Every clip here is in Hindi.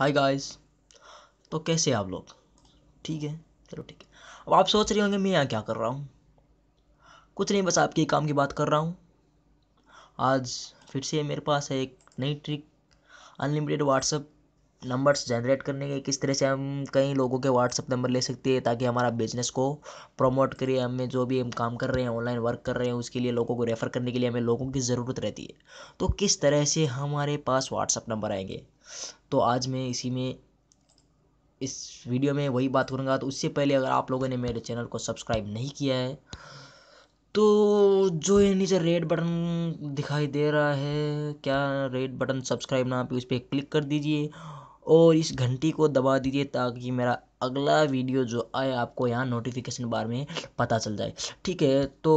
हाय गाइस तो कैसे आप लोग ठीक है चलो ठीक है अब आप सोच रहे होंगे मैं यहाँ क्या कर रहा हूँ कुछ नहीं बस आपके काम की बात कर रहा हूँ आज फिर से मेरे पास है एक नई trick unlimited WhatsApp numbers generate करने के किस तरह से हम कई लोगों के व्हाट्सअप नंबर ले सकते हैं ताकि हमारा बिजनेस को प्रमोट करिए हमें जो भी हम काम कर रहे हैं ऑनलाइन वर्क कर रहे हैं उसके लिए लोगों को रेफ़र करने के लिए हमें लोगों की ज़रूरत रहती है तो किस तरह से हमारे पास व्हाट्सअप नंबर आएंगे तो आज मैं इसी में इस वीडियो में वही बात करूँगा तो उससे पहले अगर आप लोगों ने मेरे चैनल को सब्सक्राइब नहीं किया है तो जो ये नीचे रेड बटन दिखाई दे रहा है क्या रेड बटन सब्सक्राइब ना आप उस पर क्लिक कर दीजिए और इस घंटी को दबा दीजिए ताकि मेरा अगला वीडियो जो आए आपको यहाँ नोटिफिकेशन बार में पता चल जाए ठीक है तो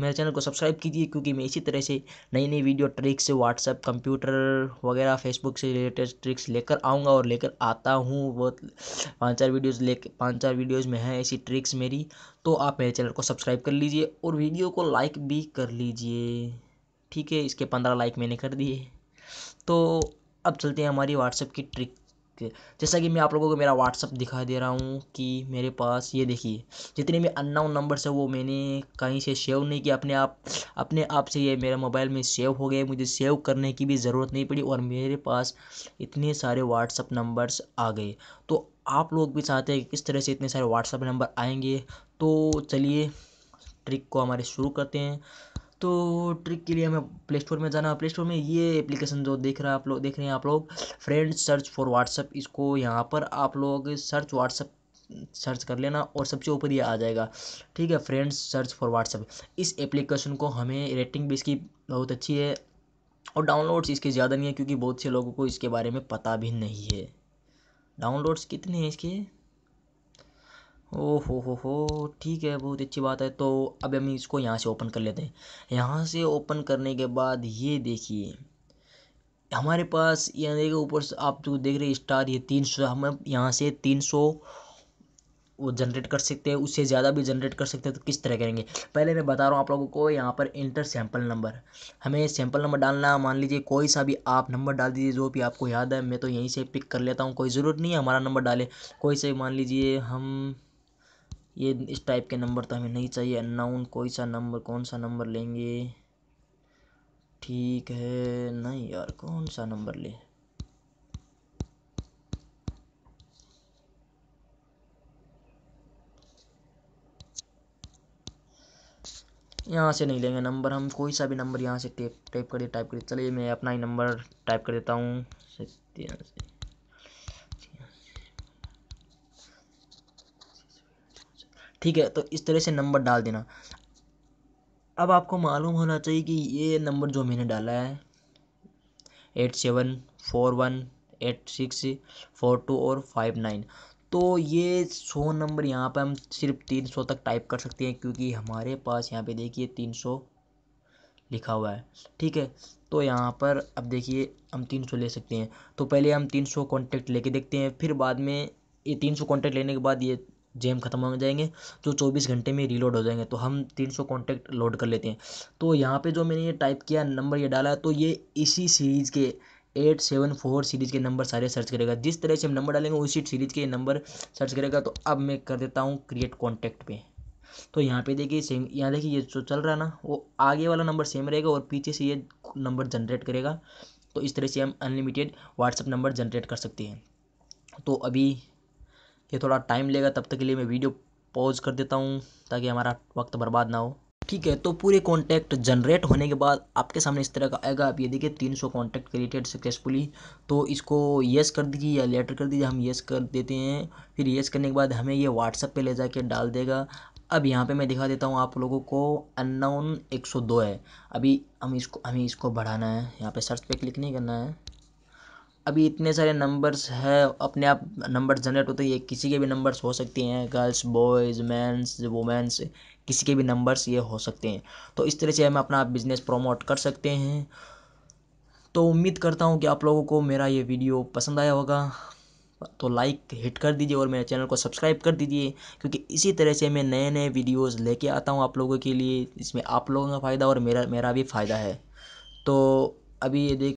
मेरे चैनल को सब्सक्राइब कीजिए क्योंकि मैं इसी तरह से नई नई वीडियो ट्रिक्स व्हाट्सअप कंप्यूटर वगैरह फेसबुक से रिलेटेड ट्रिक्स लेकर आऊँगा और लेकर आता हूँ बहुत पाँच चार वीडियोज़ ले पाँच चार वीडियोज़ में हैं ऐसी ट्रिक्स मेरी तो आप मेरे चैनल को सब्सक्राइब कर लीजिए और वीडियो को लाइक भी कर लीजिए ठीक है इसके पंद्रह लाइक मैंने कर दिए तो अब चलते हैं हमारी व्हाट्सएप की ट्रिक जैसा कि मैं आप लोगों को मेरा व्हाट्सअप दिखा दे रहा हूँ कि मेरे पास ये देखिए जितने भी अननाउन नंबर है वो मैंने कहीं से सेव नहीं किया अपने आप अपने आप से ये मेरे मोबाइल में सेव हो गए मुझे सेव करने की भी ज़रूरत नहीं पड़ी और मेरे पास इतने सारे व्हाट्सअप नंबर्स आ गए तो आप लोग भी चाहते हैं कि किस तरह से इतने सारे व्हाट्सअप नंबर आएंगे तो चलिए ट्रिक को हमारे शुरू करते हैं तो ट्रिक के लिए हमें प्ले स्टोर में जाना प्ले स्टोर में ये एप्लीकेशन जो देख रहा है आप लोग देख रहे हैं आप लोग फ्रेंड सर्च फॉर व्हाट्सअप इसको यहाँ पर आप लोग सर्च व्हाट्सअप सर्च कर लेना और सबसे ऊपर ये आ जाएगा ठीक है फ्रेंड्स सर्च फॉर व्हाट्सअप इस एप्लीकेशन को हमें रेटिंग भी इसकी बहुत अच्छी है और डाउनलोड्स इसके ज़्यादा नहीं है क्योंकि बहुत से लोगों को इसके बारे में पता भी नहीं है डाउनलोड्स कितने हैं इसके ओहो हो हो ठीक है बहुत अच्छी बात है तो अब हम इसको यहाँ से ओपन कर लेते हैं यहाँ से ओपन करने के बाद ये देखिए हमारे पास यहाँ देखिए ऊपर से आप जो देख रहे हैं स्टार ये तीन सौ हम यहाँ से तीन सौ वो जनरेट कर सकते हैं उससे ज़्यादा भी जनरेट कर सकते हैं तो किस तरह करेंगे पहले मैं बता रहा हूँ आप लोगों को यहाँ पर इंटर सैम्पल नंबर हमें सैम्पल नंबर डालना मान लीजिए कोई सा भी आप नंबर डाल दीजिए जो भी आपको याद है मैं तो यहीं से पिक कर लेता हूँ कोई ज़रूरत नहीं है हमारा नंबर डाले कोई से मान लीजिए हम ये इस टाइप के नंबर तो हमें नहीं चाहिए अननाउन कोई सा नंबर कौन सा नंबर लेंगे ठीक है नहीं यार कौन सा नंबर ले यहाँ से नहीं लेंगे नंबर हम कोई सा भी नंबर यहाँ से टेप टाइप करिए टाइप करिए चलिए मैं अपना ही नंबर टाइप कर देता हूँ सत्या से ठीक है तो इस तरह से नंबर डाल देना अब आपको मालूम होना चाहिए कि ये नंबर जो मैंने डाला है eight seven four one eight six four two और फाइव नाइन तो ये सौ नंबर यहाँ पर हम सिर्फ तीन सौ तक टाइप कर सकते हैं क्योंकि हमारे पास यहाँ पे देखिए तीन सौ लिखा हुआ है ठीक है तो यहाँ पर अब देखिए हम तीन सौ ले सकते हैं तो पहले हम तीन सौ कॉन्टेक्ट लेके देखते हैं फिर बाद में ये तीन सौ कॉन्टेक्ट लेने के बाद ये जेम ख़त्म हो जाएंगे जो चौबीस घंटे में रीलोड हो जाएंगे तो हम तीन सौ कॉन्टैक्ट लोड कर लेते हैं तो यहाँ पर जो मैंने ये टाइप किया नंबर ये डाला तो ये इसी सीरीज़ के एट सेवन फोर सीरीज़ के नंबर सारे सर्च करेगा जिस तरह से हम नंबर डालेंगे उसी सीरीज़ के नंबर सर्च करेगा तो अब मैं कर देता हूँ क्रिएट कॉन्टैक्ट पे तो यहाँ पे देखिए सेम यहाँ देखिए ये जो चल रहा है ना वो आगे वाला नंबर सेम रहेगा और पीछे से ये नंबर जनरेट करेगा तो इस तरह से हम अनलिमिटेड व्हाट्सअप नंबर जनरेट कर सकते हैं तो अभी ये थोड़ा टाइम लेगा तब तक के लिए मैं वीडियो पॉज कर देता हूँ ताकि हमारा वक्त बर्बाद ना हो ठीक है तो पूरे कॉन्टैक्ट जनरेट होने के बाद आपके सामने इस तरह का आएगा आप ये देखिए 300 सौ कॉन्टैक्ट क्रिएटेड सक्सेसफुली तो इसको येस कर दीजिए या लेटर कर दीजिए हम येस कर देते हैं फिर येस करने के बाद हमें ये व्हाट्सअप पे ले जाके डाल देगा अब यहाँ पे मैं दिखा देता हूँ आप लोगों को अननाउन 102 है अभी हम इसको हमें इसको बढ़ाना है यहाँ पे सर्च पे क्लिक नहीं करना है अभी इतने सारे नंबर्स है अपने आप नंबर जनरेट होते ये किसी के भी नंबर्स हो सकते हैं गर्ल्स बॉयज़ मैंस वुमेंस किसी के भी नंबर्स ये हो सकते हैं तो इस तरह से हम अपना बिज़नेस प्रमोट कर सकते हैं तो उम्मीद करता हूँ कि आप लोगों को मेरा ये वीडियो पसंद आया होगा तो लाइक हिट कर दीजिए और मेरे चैनल को सब्सक्राइब कर दीजिए क्योंकि इसी तरह से मैं नए नए वीडियोस लेके आता हूँ आप लोगों के लिए इसमें आप लोगों का फ़ायदा और मेरा मेरा भी फ़ायदा है तो अभी ये देख